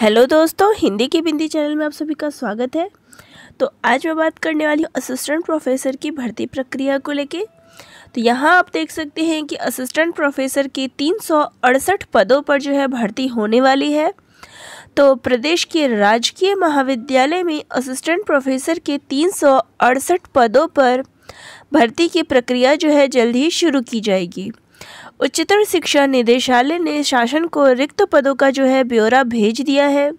hello दोस्तों हिंदी की बिंदी channel में आप सभी का स्वागत है तो आज मैं बात करने वाली हूँ असिस्टेंट प्रोफेसर की भर्ती प्रक्रिया को लेके तो यहाँ आप देख सकते हैं कि असिस्टेंट प्रोफेसर के तीन पदों पर जो है भर्ती होने वाली है तो प्रदेश के राजकीय महाविद्यालय में असिस्टेंट प्रोफेसर के तीन पदों पर भर्ती की प्रक्रिया जो है जल्द ही शुरू की जाएगी उच्चतर शिक्षा निदेशालय ने शासन को रिक्त पदों का जो है ब्यौरा भेज दिया है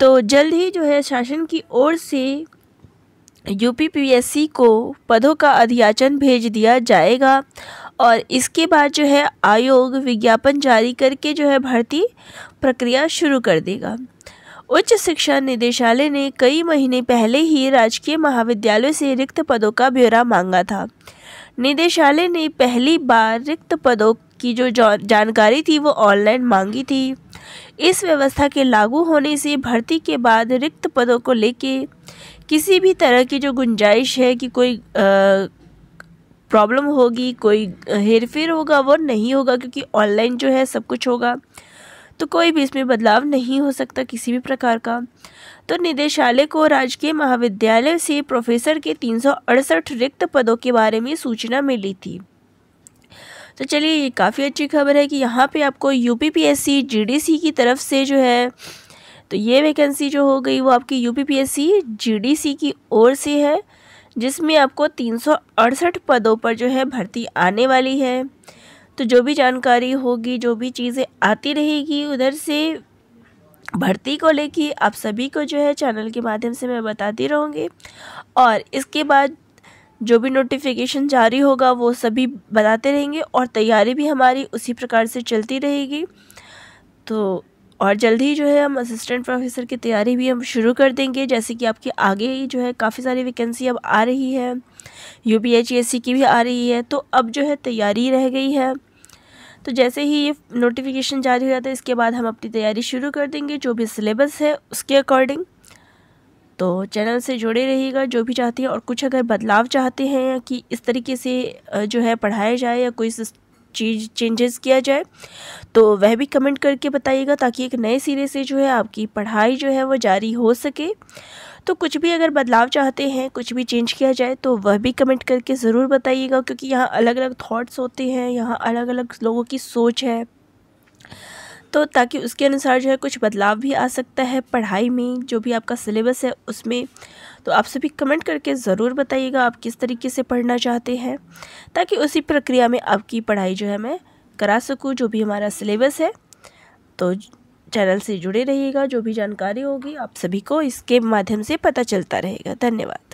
तो जल्द ही जो है शासन की ओर से यूपीपीएससी को पदों का अध्याचन भेज दिया जाएगा और इसके बाद जो है आयोग विज्ञापन जारी करके जो है भर्ती प्रक्रिया शुरू कर देगा उच्च शिक्षा निदेशालय ने कई महीने पहले ही राजकीय महाविद्यालयों से रिक्त पदों का ब्यौरा मांगा था निदेशालय ने पहली बार रिक्त पदों की जो जानकारी थी वो ऑनलाइन मांगी थी इस व्यवस्था के लागू होने से भर्ती के बाद रिक्त पदों को लेके किसी भी तरह की जो गुंजाइश है कि कोई प्रॉब्लम होगी कोई हेरफेर होगा वो नहीं होगा क्योंकि ऑनलाइन जो है सब कुछ होगा तो कोई भी इसमें बदलाव नहीं हो सकता किसी भी प्रकार का तो निदेशालय को राजकीय महाविद्यालय से प्रोफेसर के तीन रिक्त पदों के बारे में सूचना मिली थी तो चलिए ये काफ़ी अच्छी खबर है कि यहाँ पे आपको U P P S C G D C की तरफ से जो है तो ये वैकेंसी जो हो गई वो आपकी U P P S C G D C की ओर से है जिसमें आपको तीन सौ अड़सठ पदों पर जो है भर्ती आने वाली है तो जो भी जानकारी होगी जो भी चीज़ें आती रहेगी उधर से भर्ती को लेके आप सभी को जो है चैनल के माध्यम से मैं बताती रहूँगी और इसके बाद जो भी नोटिफिकेशन जारी होगा वो सभी बताते रहेंगे और तैयारी भी हमारी उसी प्रकार से चलती रहेगी तो और जल्द ही जो है हम असिस्टेंट प्रोफेसर की तैयारी भी हम शुरू कर देंगे जैसे कि आपकी आगे ही जो है काफ़ी सारी वैकेंसी अब आ रही है यू पी की भी आ रही है तो अब जो है तैयारी रह गई है तो जैसे ही ये नोटिफिकेशन जारी हो जाता है इसके बाद हम अपनी तैयारी शुरू कर देंगे जो भी सिलेबस है उसके अकॉर्डिंग तो चैनल से जुड़े रहिएगा जो भी चाहते हैं और कुछ अगर बदलाव चाहते हैं कि इस तरीके से जो है पढ़ाया जाए या कोई चीज चेंजेस किया जाए तो वह भी कमेंट करके बताइएगा ताकि एक नए सिरे से जो है आपकी पढ़ाई जो है वो जारी हो सके तो कुछ भी अगर बदलाव चाहते हैं कुछ भी चेंज किया जाए तो वह भी कमेंट करके ज़रूर बताइएगा क्योंकि यहाँ अलग अलग थाट्स होते हैं यहाँ अलग अलग लोगों की सोच है तो ताकि उसके अनुसार जो है कुछ बदलाव भी आ सकता है पढ़ाई में जो भी आपका सिलेबस है उसमें तो आप सभी कमेंट करके ज़रूर बताइएगा आप किस तरीके से पढ़ना चाहते हैं ताकि उसी प्रक्रिया में आपकी पढ़ाई जो है मैं करा सकूँ जो भी हमारा सिलेबस है तो चैनल से जुड़े रहिएगा जो भी जानकारी होगी आप सभी को इसके माध्यम से पता चलता रहेगा धन्यवाद